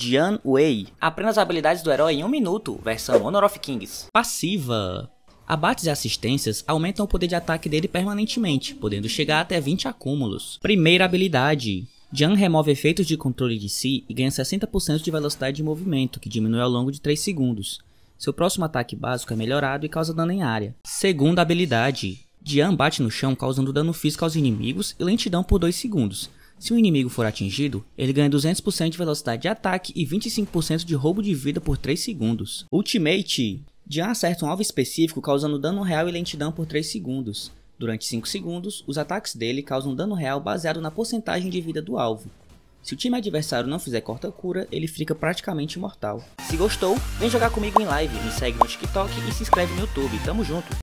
Jian Wei. Apenas habilidades do herói em um minuto, versão Honor of Kings. Passiva. Abates e assistências aumentam o poder de ataque dele permanentemente, podendo chegar até 20 acúmulos. Primeira habilidade. Jian remove efeitos de controle de si e ganha 60% de velocidade de movimento, que diminui ao longo de 3 segundos. Seu próximo ataque básico é melhorado e causa dano em área. Segunda habilidade. Jian bate no chão causando dano físico aos inimigos e lentidão por 2 segundos. Se um inimigo for atingido, ele ganha 200% de velocidade de ataque e 25% de roubo de vida por 3 segundos. Ultimate Jean acerta um alvo específico causando dano real e lentidão por 3 segundos. Durante 5 segundos, os ataques dele causam dano real baseado na porcentagem de vida do alvo. Se o time adversário não fizer corta-cura, ele fica praticamente imortal. Se gostou, vem jogar comigo em live, me segue no TikTok e se inscreve no YouTube, tamo junto!